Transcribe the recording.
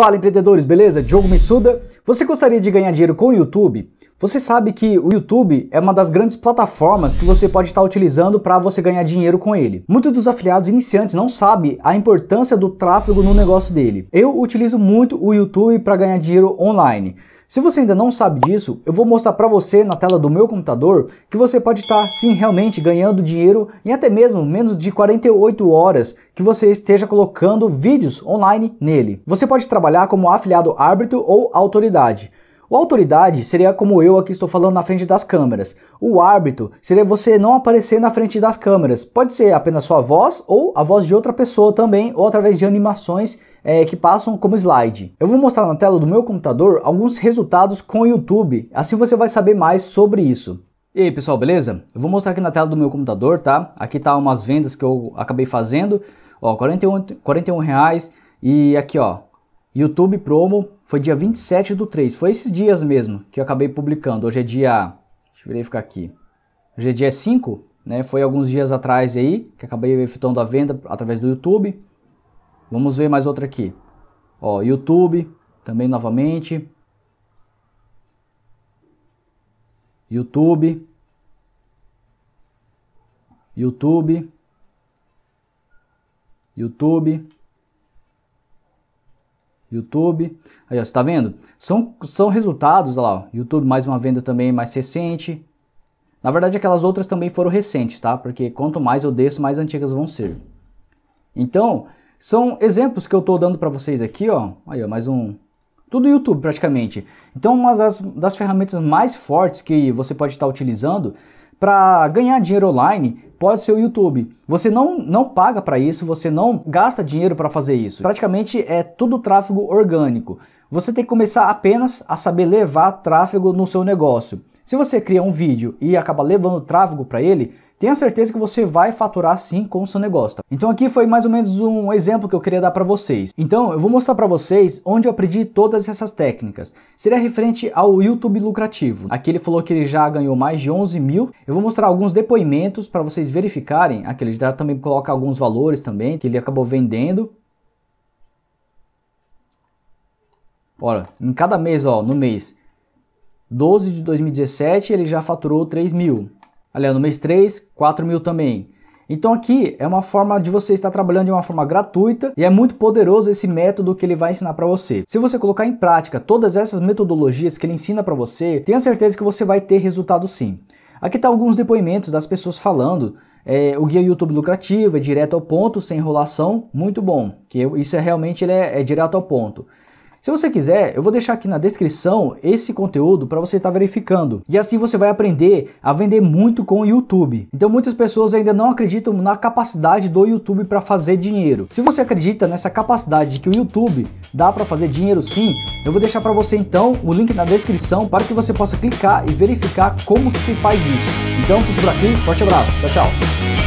Fala empreendedores, beleza? Diogo Mitsuda. Você gostaria de ganhar dinheiro com o YouTube? Você sabe que o YouTube é uma das grandes plataformas que você pode estar utilizando para você ganhar dinheiro com ele. Muitos dos afiliados iniciantes não sabem a importância do tráfego no negócio dele. Eu utilizo muito o YouTube para ganhar dinheiro online. Se você ainda não sabe disso, eu vou mostrar para você na tela do meu computador que você pode estar sim realmente ganhando dinheiro em até mesmo menos de 48 horas que você esteja colocando vídeos online nele. Você pode trabalhar como afiliado árbitro ou autoridade. O autoridade seria como eu aqui estou falando na frente das câmeras. O árbitro seria você não aparecer na frente das câmeras. Pode ser apenas sua voz ou a voz de outra pessoa também, ou através de animações é, que passam como slide. Eu vou mostrar na tela do meu computador alguns resultados com o YouTube, assim você vai saber mais sobre isso. E aí pessoal, beleza? Eu vou mostrar aqui na tela do meu computador, tá? Aqui tá umas vendas que eu acabei fazendo, ó, 41, 41 reais e aqui ó, YouTube Promo foi dia 27 do 3. Foi esses dias mesmo que eu acabei publicando. Hoje é dia. Deixa eu verificar aqui. Hoje é dia 5, né? Foi alguns dias atrás aí que acabei efetuando a venda através do YouTube. Vamos ver mais outra aqui. Ó, YouTube, também novamente. YouTube. YouTube. YouTube. YouTube. Aí, ó, você tá vendo? São, são resultados, olha lá, ó, YouTube mais uma venda também mais recente. Na verdade, aquelas outras também foram recentes, tá? Porque quanto mais eu desço, mais antigas vão ser. Então, são exemplos que eu tô dando para vocês aqui, ó. Aí, ó, mais um. Tudo YouTube, praticamente. Então, uma das, das ferramentas mais fortes que você pode estar tá utilizando para ganhar dinheiro online pode ser o YouTube. Você não, não paga para isso, você não gasta dinheiro para fazer isso. Praticamente é tudo tráfego orgânico. Você tem que começar apenas a saber levar tráfego no seu negócio. Se você cria um vídeo e acaba levando tráfego para ele, tenha certeza que você vai faturar sim com o seu negócio. Tá? Então aqui foi mais ou menos um exemplo que eu queria dar para vocês. Então eu vou mostrar para vocês onde eu aprendi todas essas técnicas. Seria referente ao YouTube lucrativo. Aqui ele falou que ele já ganhou mais de 11 mil. Eu vou mostrar alguns depoimentos para vocês verificarem. Aqui ele já também coloca alguns valores também que ele acabou vendendo. Olha, em cada mês, ó, no mês 12 de 2017 ele já faturou 3 mil. Aliás, no mês 3, 4 mil também. Então aqui é uma forma de você estar trabalhando de uma forma gratuita e é muito poderoso esse método que ele vai ensinar para você. Se você colocar em prática todas essas metodologias que ele ensina para você, tenha certeza que você vai ter resultado sim. Aqui tá alguns depoimentos das pessoas falando é, o guia YouTube lucrativo é direto ao ponto, sem enrolação, muito bom. Que isso é realmente ele é, é direto ao ponto. Se você quiser, eu vou deixar aqui na descrição esse conteúdo para você estar tá verificando. E assim você vai aprender a vender muito com o YouTube. Então muitas pessoas ainda não acreditam na capacidade do YouTube para fazer dinheiro. Se você acredita nessa capacidade de que o YouTube dá para fazer dinheiro sim, eu vou deixar para você então o link na descrição para que você possa clicar e verificar como que se faz isso. Então fico por aqui, forte abraço, tchau, tchau.